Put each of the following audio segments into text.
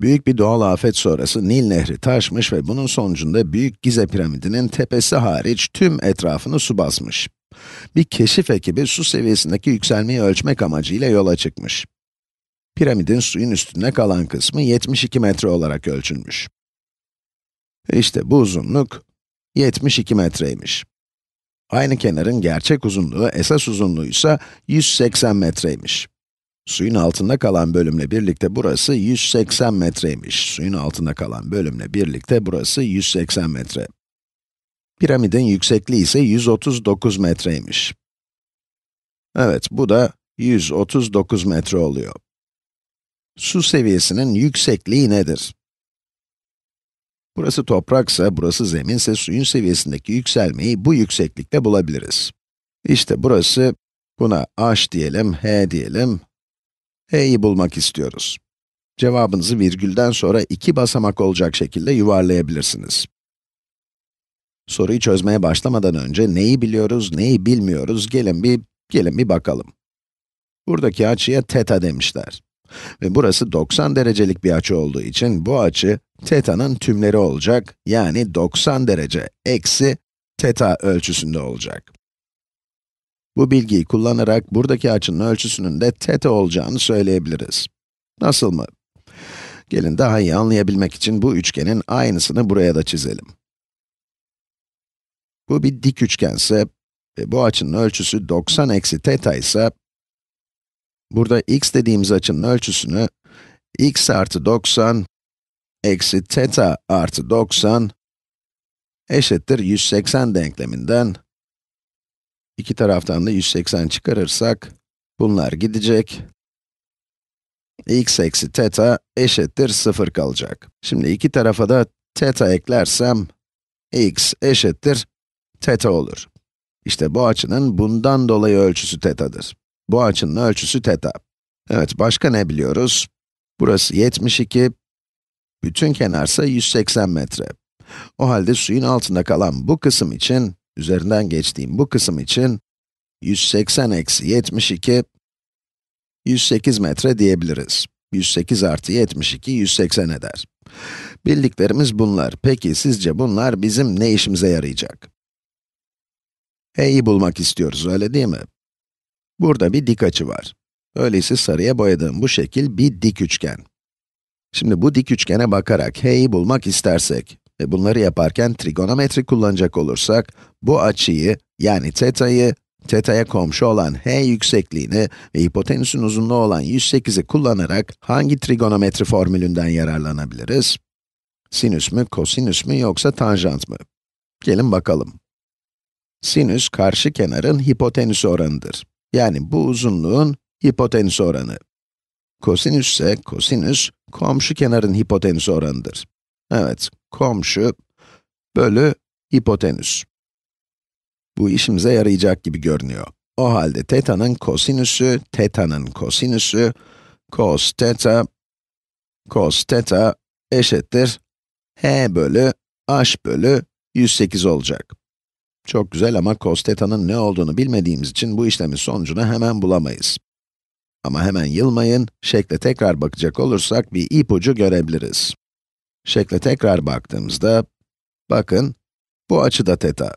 Büyük bir doğal afet sonrası Nil Nehri taşmış ve bunun sonucunda Büyük Gize piramidinin tepesi hariç tüm etrafını su basmış. Bir keşif ekibi su seviyesindeki yükselmeyi ölçmek amacıyla yola çıkmış. Piramidin suyun üstünde kalan kısmı 72 metre olarak ölçülmüş. İşte bu uzunluk 72 metreymiş. Aynı kenarın gerçek uzunluğu, esas uzunluğu ise 180 metreymiş. Suyun altında kalan bölümle birlikte burası 180 metreymiş. Suyun altında kalan bölümle birlikte burası 180 metre. Piramidin yüksekliği ise 139 metreymiş. Evet, bu da 139 metre oluyor. Su seviyesinin yüksekliği nedir? Burası topraksa, burası zeminse suyun seviyesindeki yükselmeyi bu yükseklikte bulabiliriz. İşte burası, buna h diyelim, h diyelim, e'yi bulmak istiyoruz. Cevabınızı virgülden sonra iki basamak olacak şekilde yuvarlayabilirsiniz. Soruyu çözmeye başlamadan önce neyi biliyoruz, neyi bilmiyoruz gelin bir gelin bir bakalım. Buradaki açıya teta demişler. Ve burası 90 derecelik bir açı olduğu için bu açı teta'nın tümleri olacak. Yani 90 derece eksi teta ölçüsünde olacak. Bu bilgiyi kullanarak buradaki açının ölçüsünün de teta olacağını söyleyebiliriz. Nasıl mı? Gelin daha iyi anlayabilmek için bu üçgenin aynısını buraya da çizelim. Bu bir dik üçgense ve bu açının ölçüsü 90 eksi teta ise, burada x dediğimiz açının ölçüsünü x artı 90 eksi teta artı 90 eşittir 180 denkleminden İki taraftan da 180 çıkarırsak, bunlar gidecek. x eksi teta eşittir 0 kalacak. Şimdi iki tarafa da teta eklersem, x eşittir teta olur. İşte bu açının bundan dolayı ölçüsü tetadır. Bu açının ölçüsü teta. Evet, başka ne biliyoruz? Burası 72, bütün kenarsa 180 metre. O halde suyun altında kalan bu kısım için Üzerinden geçtiğim bu kısım için 180 eksi 72, 108 metre diyebiliriz. 108 artı 72, 180 eder. Bildiklerimiz bunlar. Peki sizce bunlar bizim ne işimize yarayacak? E'yi bulmak istiyoruz, öyle değil mi? Burada bir dik açı var. Öyleyse sarıya boyadığım bu şekil bir dik üçgen. Şimdi bu dik üçgene bakarak H'yi bulmak istersek, ve bunları yaparken trigonometri kullanacak olursak, bu açıyı, yani teta'yı, teta'ya komşu olan h yüksekliğini ve hipotenüsün uzunluğu olan 108'i kullanarak hangi trigonometri formülünden yararlanabiliriz? Sinüs mü, kosinüs mü yoksa tanjant mı? Gelin bakalım. Sinüs, karşı kenarın hipotenüs oranıdır. Yani bu uzunluğun hipotenüs oranı. Kosinüs ise kosinüs, komşu kenarın hipotenüs oranıdır. Evet, komşu bölü hipotenüs. Bu işimize yarayacak gibi görünüyor. O halde teta'nın kosinüsü, teta'nın kosinüsü, cos teta, cos teta eşittir h bölü h bölü 108 olacak. Çok güzel ama cos teta'nın ne olduğunu bilmediğimiz için bu işlemin sonucunu hemen bulamayız. Ama hemen yılmayın, şekle tekrar bakacak olursak bir ipucu görebiliriz. Şekle tekrar baktığımızda, bakın, bu açı da teta.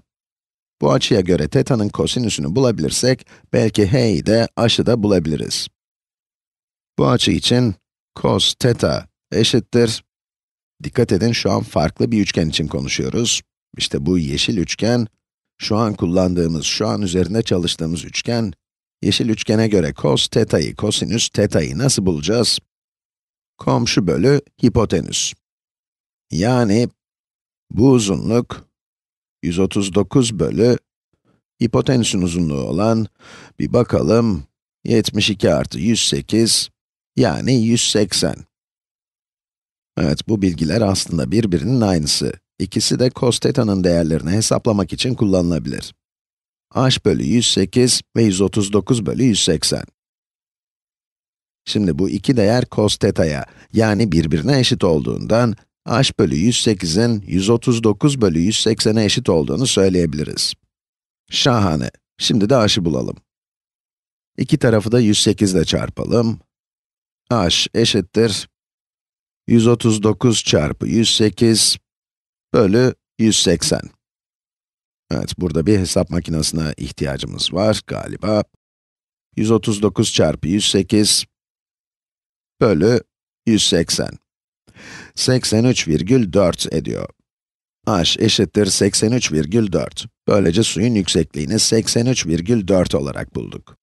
Bu açıya göre teta'nın kosinüsünü bulabilirsek, belki h'yi de aşı da bulabiliriz. Bu açı için cos teta eşittir. Dikkat edin, şu an farklı bir üçgen için konuşuyoruz. İşte bu yeşil üçgen, şu an kullandığımız, şu an üzerinde çalıştığımız üçgen, yeşil üçgene göre cos teta'yı, kosinüs teta'yı nasıl bulacağız? Komşu bölü hipotenüs. Yani bu uzunluk 139 bölü hipotenüsün uzunluğu olan bir bakalım 72 artı 108 yani 180. Evet bu bilgiler aslında birbirinin aynısı. İkisi de cos theta'nın değerlerini hesaplamak için kullanılabilir. h bölü 108 ve 139 bölü 180. Şimdi bu iki değer cos theta'ya yani birbirine eşit olduğundan h bölü 108'in 139 bölü 180'e eşit olduğunu söyleyebiliriz. Şahane. Şimdi de h'ı bulalım. İki tarafı da 108 ile çarpalım. h eşittir 139 çarpı 108 bölü 180. Evet, burada bir hesap makinesine ihtiyacımız var galiba. 139 çarpı 108 bölü 180. 83,4 ediyor. h eşittir 83,4. Böylece suyun yüksekliğini 83,4 olarak bulduk.